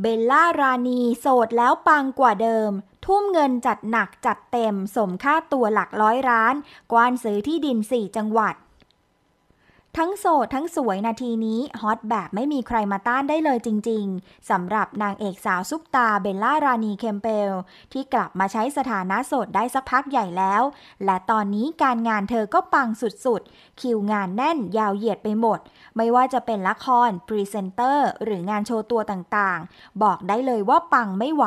เบลล่ารานีโสดแล้วปังกว่าเดิม ทุ่มเงินจัดหนักจัดเต็ม สมค่าตัวหลักร้อยร้าน กว้านซื้อที่ดิน 4 จังหวัดทั้งโสดทั้งสวยนาทีนี้ ฮอตแบบไม่มีใครมาต้านได้เลยจริงๆสำหรับนางเอกสาวซุปตาเบลล่ารานีเคมเปล ที่กลับมาใช้สถานะโสดได้สักพักใหญ่แล้ว และตอนนี้การงานเธอก็ปังสุดๆ คิวงานแน่นยาวเหยียดไปหมด ไม่ว่าจะเป็นละคร พรีเซนเตอร์ หรืองานโชว์ตัวต่างๆ บอกได้เลยว่าปังไม่ไหว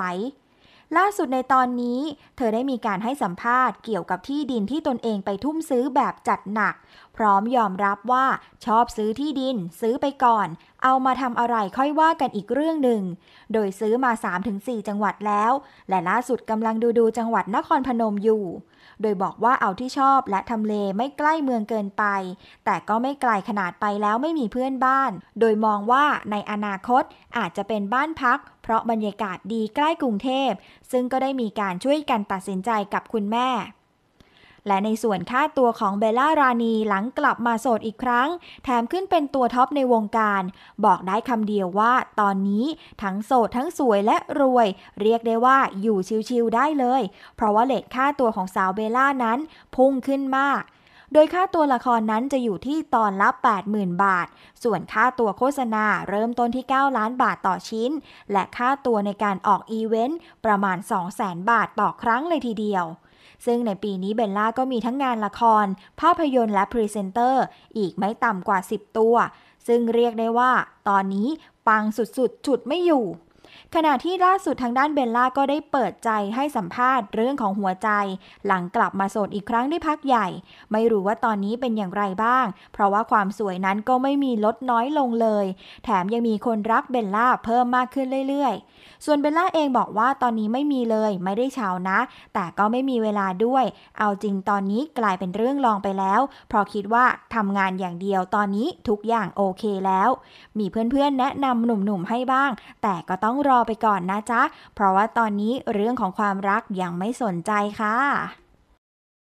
ล่าสุดในตอนนี้ เธอได้มีการให้สัมภาษณ์เกี่ยวกับที่ดินที่ตนเองไปทุ่มซื้อแบบจัดหนักพร้อมยอมรับว่าชอบซื้อที่ดินซื้อไปก่อน เอามาทำอะไรค่อยว่ากันอีกเรื่องหนึ่งโดยซื้อมา 3-4 จังหวัดแล้ว และล่าสุดกำลังดูดูจังหวัดนครพนมอยู่ โดยบอกว่าเอาที่ชอบและทำเลไม่ใกล้เมืองเกินไป แต่ก็ไม่ไกลขนาดไปแล้วไม่มีเพื่อนบ้าน โดยมองว่าในอนาคตอาจจะเป็นบ้านพักเพราะบรรยากาศดีใกล้กรุงเทพ ซึ่งก็ได้มีการช่วยกันตัดสินใจกับคุณแม่และในส่วนค่าตัวของเบลล่ารานีหลังกลับมาโสดอีกครั้ง แถมขึ้นเป็นตัวท็อปในวงการ บอกได้คำเดียวว่า ตอนนี้ ทั้งโสดทั้งสวยและรวย เรียกได้ว่าอยู่ชิวๆได้เลย เพราะว่าเลทค่าตัวของสาวเบลล่านั้นพุ่งขึ้นมาก โดยค่าตัวละครนั้นจะอยู่ที่ตอนละ 80,000 บาท ส่วนค่าตัวโฆษณาเริ่มต้นที่ 9 ล้านบาทต่อชิ้น และค่าตัวในการออกอีเวนต์ประมาณ 200,000 บาทต่อครั้งเลยทีเดียวซึ่งในปีนี้เบลล่าก็มีทั้งงานละคร ภาพยนตร์และพรีเซนเตอร์ อีกไม่ต่ำกว่า 10 ตัว ซึ่งเรียกได้ว่า ตอนนี้ ปังสุดๆฉุดไม่อยู่ขณะที่ล่าสุดทางด้านเบลล่าก็ได้เปิดใจให้สัมภาษณ์เรื่องของหัวใจหลังกลับมาโสดอีกครั้งได้พักใหญ่ ไม่รู้ว่าตอนนี้เป็นอย่างไรบ้าง เพราะว่าความสวยนั้นก็ไม่มีลดน้อยลงเลย แถมยังมีคนรักเบลล่าเพิ่มมากขึ้นเรื่อย ๆ ส่วนเบลล่าเองบอกว่าตอนนี้ไม่มีเลยไม่ได้เชาานะ แต่ก็ไม่มีเวลาด้วย เอาจริงตอนนี้กลายเป็นเรื่องลองไปแล้ว เพราะคิดว่าทำงานอย่างเดียวตอนนี้ทุกอย่างโอเคแล้ว มีเพื่อนๆแนะนำหนุ่มๆให้บ้าง แต่ก็ต้ององรอไปก่อนนะจ๊ะ เพราะว่าตอนนี้เรื่องของความรักยังไม่สนใจค่ะ